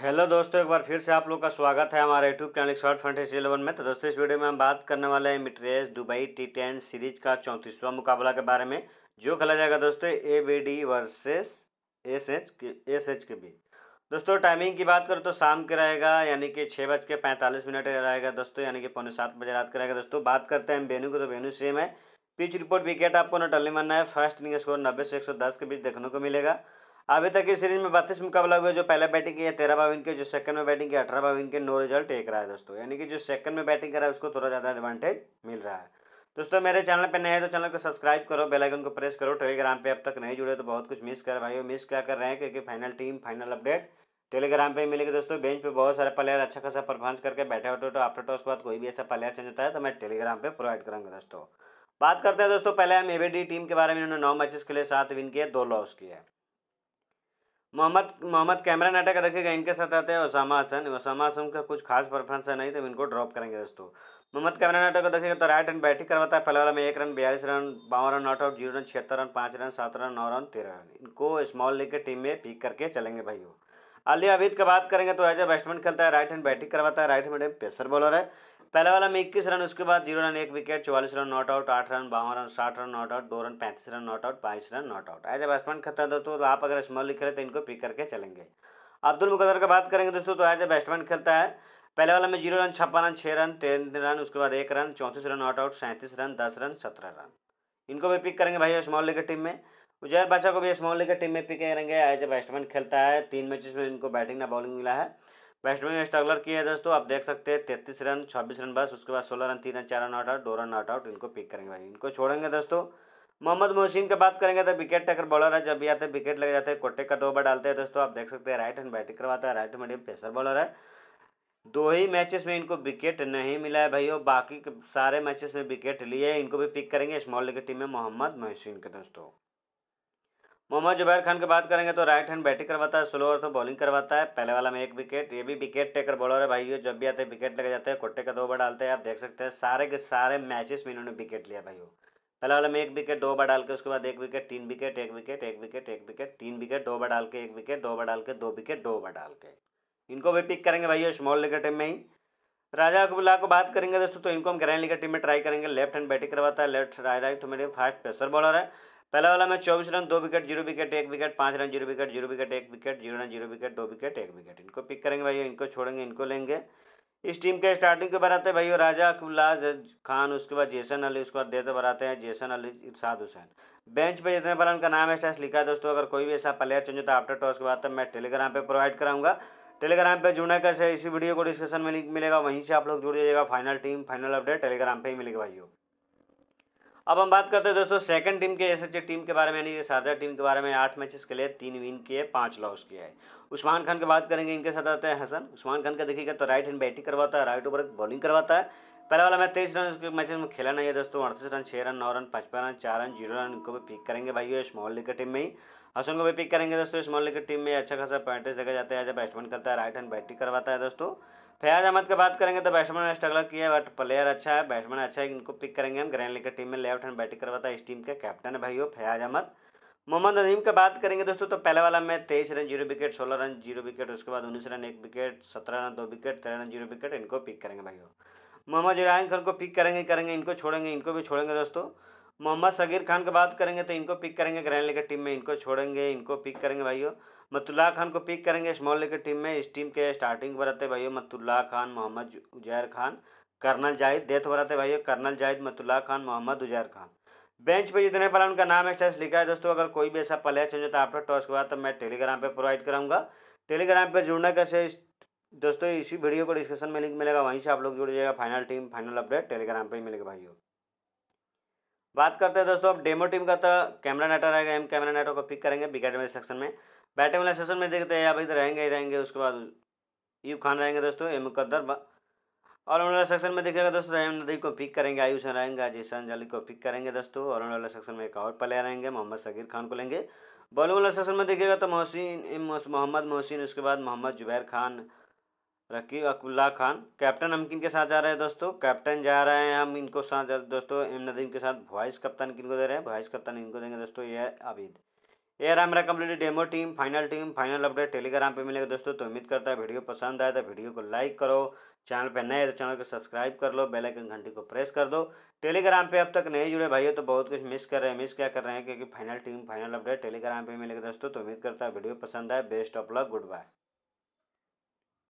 hello दोस्तों एक बार फिर से आप लोग का स्वागत है हमारे YouTube channel short fantasy eleven में तो दोस्तों इस वीडियो में हम बात करने वाले हैं मिट्रेस दुबई टी टेन सीरीज का चौंतीसवां मुकाबला के बारे में जो खेला जाएगा दोस्तों A B D versus S H K S H K बीच दोस्तों टाइमिंग की बात करो तो शाम के रहेगा यानी कि छः बज के पैंतालीस मिनट रहेगा दोस्तों यानी कि पौने सात बजे रात का रहेगा दोस्तों बात करते हैं वेन्यू को तो वेन्यू सेम है पिच रिपोर्ट विकेट आपको नोटली मानना है फर्स्ट इनिंग स्कोर नब्बे से एक के बीच देखने को मिलेगा अभी तक इस सीरीज में बत्तीस मुकाबला हुए जो पहले बैटिंग किया तेरह बार विन के जो सेकंड में बैटिंग किया अठारह बार विन के नो रिजल्ट एक रहा है दोस्तों यानी कि जो सेकंड में बैटिंग कर रहा है उसको थोड़ा ज़्यादा एडवांटेज मिल रहा है दोस्तों मेरे चैनल पर नए हैं तो चैनल को सब्सक्राइब करो बेलाइकन को प्रेस करो टेलीग्राम पर अब तक नहीं जुड़े तो बहुत कुछ मिस कर भाई मिस क्या कर रहे हैं क्योंकि final team final update Telegram पर मिलेगी दोस्तों बेंच पर बहुत सारे प्लेयर अच्छा खासा परफॉर्मेंस करके बैठे होते तो आफ्टर टॉस के बाद कोई भी ऐसा प्लेयर चेंज होता है तो मैं टेलीग्राम पर प्रोवाइड करूँगा दोस्तों बात करते हैं दोस्तों पहले हम एबीडी टीम के बारे में इन्होंने नौ मैचेस के लिए सात विन किए दो लॉस किए मोहम्मद मोहम्मद कैमरन का देखेगा इनके साथ आते हैं ओसामा हसन ओसामा हसन का कुछ खास परफॉर्मेंस है नहीं तो इनको ड्रॉप करेंगे दोस्तों मोहम्मद कैमरा नाटक को देखेगा तो राइट रन बैटिंग करवाता है पहले वाला में एक रन बयालीस रन बावन run not out zero run छिहत्तर रन पाँच रन सात रन नौ रन तेरह रन इनको स्मॉल लीग के टीम में पिक करके चलेंगे भाइयों अली अबीद का बात करेंगे तो एज ए बैट्समैन खेलता है राइट हैंड बैटिंग करवाता है राइट हैंड पेसर बॉलर है पहला वाला में इक्कीस रन उसके बाद जीरो रन एक विकेट चौवालीस रन नॉट आउट आठ रन बावन रन साठ रन नॉट आउट दो रन पैंतीस रन नॉट आउट बाईस run not out as a batsman खतरा दोस्तों तो आप अगर स्मॉल लिख रहे तो इनको पिक करके चलेंगे अब्दुल मुकदर का बात करेंगे दोस्तों तो एज ए बैट्समैन खेलता है पहले वाला में जीरो रन छप्पन रन छः रन तेरह रन उसके बाद एक रन चौंतीस रन नॉट आउट सैंतीस रन दस रन सत्रह रन इनको भी पिक करेंगे भाई स्मॉल लीग टीम में उजैर बादशाह को भी स्मॉल लीग टीम में पिक करेंगे एज ए बैट्समैन खेलता है तीन मैचेस में इनको बैटिंग ना बॉलिंग मिला है वेस्ट बंगाल स्ट्रगलर की है दोस्तों आप देख सकते हैं तैतीस रन छब्बीस रन बस उसके बाद सोलह रन तीन रन चार रन नॉट आउट दो रन नॉट आउट इनको पिक करेंगे भाई इनको छोड़ेंगे दोस्तों मोहम्मद मोहसिन की बात करेंगे तो विकेट टेकर बॉलर है जब भी आते हैं विकेट लग जाते हैं कोटे का दो बार डालते हैं दोस्तों आप देख सकते हैं राइट हैंड बैटिंग करवाता है राइट मीडियम पेसर बॉलर है दो ही मैचेस में इनको विकेट नहीं मिला है भाइयों बाकी सारे मैचेस में विकेट लिए इनको भी पिक करेंगे स्मॉल लीग टीम में मोहम्मद मोहसिन के दोस्तों मोहम्मद जुबैर खान की बात करेंगे तो राइट हैंड बैटिंग करवाता है स्लो और तो बॉलिंग करवाता है पहले वाला में एक विकेट ये भी विकेट टेकर बॉलर है भाइयों जब भी आते हैं विकेट लेके जाते हैं कोट्टे का दो ओवर डालते हैं आप देख सकते हैं सारे के सारे मैचेस में इन्होंने विकेट लिया भाइयों पहले वाले में एक विकेट दो ओवर डाल के उसके बाद एक विकेट तीन विकेट एक विकेट एक विकेट एक विकेट तीन विकेट दो ओवर डाल के एक विकेट दो ओवर डाल के दो विकेट दो ओवर डाल के इनको भी पिक करेंगे भाइयों स्मॉल लीग टीम में ही राजा अकबुल्ला को बात करेंगे दोस्तों तो इनको हम ग्रैंड लीग टीम में ट्राई करेंगे लेफ्ट हैंड बैटिंग करवाता है लेफ्ट राइट तो मेरे फास्ट पेसर बॉलर है पहला वाला में चौबीस रन दो विकेट जीरो विकेट एक विकेट पाँच run zero wicket zero wicket एक wicket zero run zero wicket दो विकेट एक विकेट इनको पिक करेंगे भाई इनको छोड़ेंगे इनको लेंगे इस टीम के स्टार्टिंग के बनाते हैं तो भाई राजा कुलाज खान उसके बाद जेसन अली उसके बाद देते बनाते हैं जेसन अली इरसाद हुसैन बेंच पर जितने बार उनका नाम है लिखा है दोस्तों अगर कोई भी ऐसा प्लेयर चेंज होता है आफ्टर टॉस के बाद तो मैं टेलीग्राम पर प्रोवाइड कराऊंगा टेलीग्राम पर जुड़ने का इसी वीडियो को डिस्कशन में लिंक मिलेगा वहीं से आप लोग जुड़ जाइएगा final team final update Telegram पर ही मिलेगा भाइयों अब हम बात करते हैं दोस्तों सेकंड टीम के एस टीम के बारे में यानी शारजा टीम के बारे में आठ मैचेस के लिए तीन विन किए पाँच लॉस किए है उस्मान खान की बात करेंगे इनके साथ आते हैं हसन उस्मान खान का देखिएगा तो राइट हैंड बैटिंग करवाता है राइट ओवर बॉलिंग करवाता है पहला वाला मैं तेईस रन उसके मैच में खेला नहीं है दोस्तों अड़तीस रन छः रन नौ रन पचपन रन चार रन जीरो रन इनको भी पिक करेंगे भाई स्मॉल लीग टीम में ही हसन को भी पिक करेंगे दोस्तों स्मॉल लीग टीम में अच्छा खासा पॉइंटेज देखा जाता है जब बैट्समैन करता है राइट हैंड बैटिंग करवाता है दोस्तों फैयाज अहमद की बात करेंगे तो बैट्समैन ने स्ट्रगल किया बट प्लेयर अच्छा है बैट्समैन अच्छा है इनको पिक करेंगे हम ग्रैंड लेकर टीम में लेफ्ट हैंड बैटिंग करवाता है इस टीम के कैप्टन है भाई हो फैयाज अहमद मोहम्मद अजीम की बात करेंगे दोस्तों तो पहले वाला में तेईस रन जीरो विकेट सोलह रन जीरो विकेट उसके बाद उन्नीस रन एक विकेट सत्रह रन दो विकेट तेरह रन जीरो विकेट इनको पिक करेंगे भाई हो मोहम्मद इरान खान को पिक करेंगे करेंगे इनको छोड़ेंगे इनको भी छोड़ेंगे दोस्तों मोहम्मद सगीर खान की बात करेंगे तो इनको पिक करेंगे ग्रैंड लेकर टीम में इनको छोड़ेंगे इनको पिक करेंगे भाइयों मतुल्ला खान को पिक करेंगे स्मॉल लेकर टीम में इस टीम के स्टार्टिंग पर रहते भाइयों मतुल्ला खान मोहम्मद उजैर खान कर्नल जाहिद डेथ पर रहते भाई कर्नल जाहिद मतुल्ला खान मोहम्मद उजैर खान बेंच पे जितने पहले उनका नाम है स्टेस लिखा है दोस्तों अगर कोई भी ऐसा प्लेयर चेंज होता है आफ्टर टॉस के बाद तो मैं टेलीग्राम पे प्रोवाइड कराऊंगा टेलीग्राम पे जुड़ना कैसे दोस्तों इसी वीडियो को डिस्कशन में लिंक मिलेगा वहीं से आप लोग जुड़ जाएगा final team final update Telegram पर ही मिलेगा भाइयों बात करते हैं दोस्तों अब डेमो टीम का तो कैमरा नेटवर्क रहेगा एम कैमरा नेटवर्क को पिक करेंगे बिकेट वाले सेक्शन में बैटिंग वाले सेक्शन में देखते हैं आप इधर रहेंगे ही रहेंगे उसके बाद यू खान रहेंगे दोस्तों एम मुकद्दर और सेक्शन में देखेगा दोस्तों एम नदी को पिक करेंगे आयुष रहेंगे जीशान जाली को पिक करेंगे दोस्तों और सेक्शन में एक और प्लेयर रहेंगे मोहम्मद सगीर खान को लेंगे बॉलिंग वाला सेक्शन में देखिएगा तो मोहसिन मोहम्मद मोहसिन उसके बाद मोहम्मद जुबैर खान रकीब अकुल्ला खान कैप्टन हम किन के साथ जा रहे हैं दोस्तों कैप्टन जा रहे हैं हम इनको साथ दोस्तों एम नदीम के साथ वाइस कप्तान किनको दे रहे हैं वाइस कप्तान इनको देंगे दोस्तों ये अबीद ये रहा मेरा complete demo team final team final update Telegram पे मिलेगा दोस्तों तो उम्मीद करता है वीडियो पसंद आए तो वीडियो को लाइक करो चैनल पे नए तो चैनल को सब्सक्राइब कर लो बेल आइकन घंटी को प्रेस कर दो टेलीग्राम पे अब तक नहीं जुड़े भाइयों तो बहुत कुछ मिस कर रहे हैं मिस क्या कर रहे हैं क्योंकि final team final update Telegram पर मिलेगा दोस्तों तो उम्मीद करता है वीडियो पसंद आए best of luck good bye